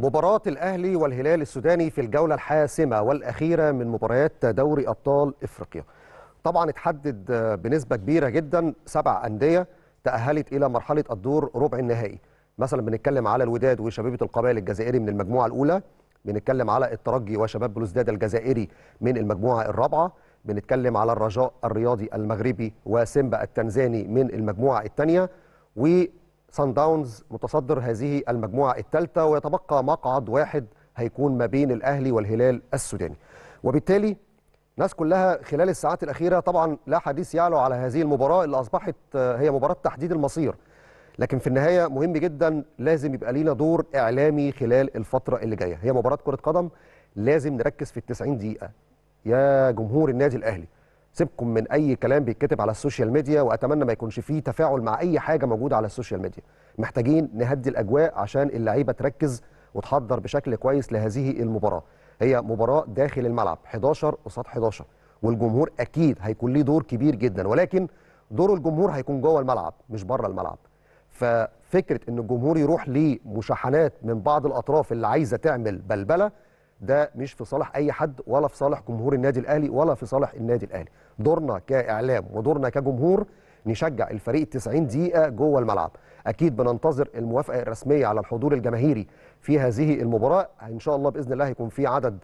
مباراة الأهلي والهلال السوداني في الجولة الحاسمة والأخيرة من مباريات دوري أبطال إفريقيا طبعا اتحدد بنسبة كبيرة جدا سبع أندية تأهلت إلى مرحلة الدور ربع النهائي مثلا بنتكلم على الوداد وشبيبة القبائل الجزائري من المجموعة الأولى بنتكلم على الترجي وشباب بلوزداد الجزائري من المجموعة الرابعة بنتكلم على الرجاء الرياضي المغربي وسيمبا التنزاني من المجموعة الثانية سان داونز متصدر هذه المجموعة الثالثة ويتبقى مقعد واحد هيكون ما بين الأهلي والهلال السوداني وبالتالي ناس كلها خلال الساعات الأخيرة طبعا لا حديث يعلو على هذه المباراة اللي أصبحت آه، هي مباراة تحديد المصير لكن في النهاية مهم جدا لازم يبقى لينا دور إعلامي خلال الفترة اللي جاية هي مباراة كرة قدم لازم نركز في التسعين دقيقة يا جمهور النادي الأهلي سيبكم من اي كلام بيتكتب على السوشيال ميديا واتمنى ما يكونش فيه تفاعل مع اي حاجه موجوده على السوشيال ميديا محتاجين نهدي الاجواء عشان اللعيبه تركز وتحضر بشكل كويس لهذه المباراه هي مباراه داخل الملعب 11 قصاد 11 والجمهور اكيد هيكون ليه دور كبير جدا ولكن دور الجمهور هيكون جوه الملعب مش بره الملعب ففكره ان الجمهور يروح لمشاحنات من بعض الاطراف اللي عايزه تعمل بلبله ده مش في صالح اي حد ولا في صالح جمهور النادي الاهلي ولا في صالح النادي الاهلي دورنا كاعلام ودورنا كجمهور نشجع الفريق 90 دقيقه جوه الملعب اكيد بننتظر الموافقه الرسميه على الحضور الجماهيري في هذه المباراه ان شاء الله باذن الله هيكون في عدد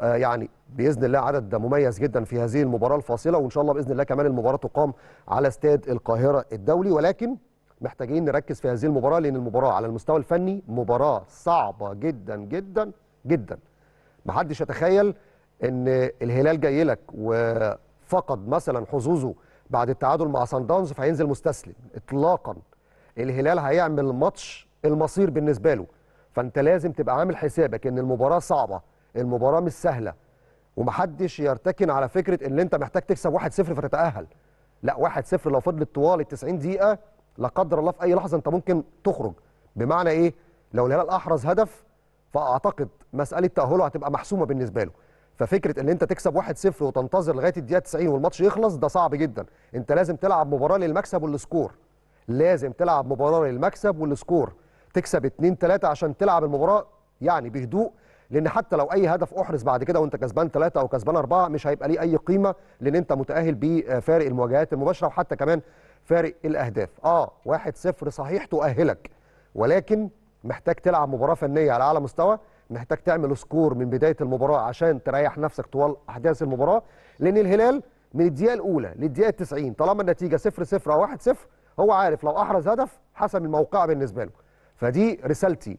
آه، يعني باذن الله عدد مميز جدا في هذه المباراه الفاصله وان شاء الله باذن الله كمان المباراه تقام على استاد القاهره الدولي ولكن محتاجين نركز في هذه المباراه لان المباراه على المستوى الفني مباراه صعبه جدا جدا جدا محدش يتخيل ان الهلال جاي لك وفقد مثلا حظوظه بعد التعادل مع سان داونز فهينزل مستسلم اطلاقا الهلال هيعمل ماتش المصير بالنسبه له فانت لازم تبقى عامل حسابك ان المباراه صعبه المباراه مش سهله ومحدش يرتكن على فكره ان انت محتاج تكسب 1-0 فتتاهل لا 1-0 لو فضلت طوال ال 90 دقيقه لا قدر الله في اي لحظه انت ممكن تخرج بمعنى ايه لو الهلال احرز هدف فاعتقد مساله تاهله هتبقى محسومه بالنسبه له ففكره ان انت تكسب 1-0 وتنتظر لغايه الدقيقه 90 والماتش يخلص ده صعب جدا انت لازم تلعب مباراه للمكسب والسكور لازم تلعب مباراه للمكسب والسكور تكسب 2 3 عشان تلعب المباراه يعني بهدوء لان حتى لو اي هدف احرز بعد كده وانت كسبان 3 او كسبان 4 مش هيبقى ليه اي قيمه لان انت متاهل بفارق المواجهات المباشره وحتى كمان فارق الاهداف اه 1-0 صحيح تؤهلك ولكن محتاج تلعب مباراه فنيه على اعلى مستوى محتاج تعمل سكور من بدايه المباراه عشان تريح نفسك طوال احداث المباراه لان الهلال من الدقيقه الاولى للدقيقه 90 طالما النتيجه 0 0 او 1 0 هو عارف لو احرز هدف حسم الموقع بالنسبه له فدي رسالتي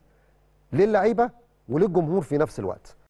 للعيبه وللجمهور في نفس الوقت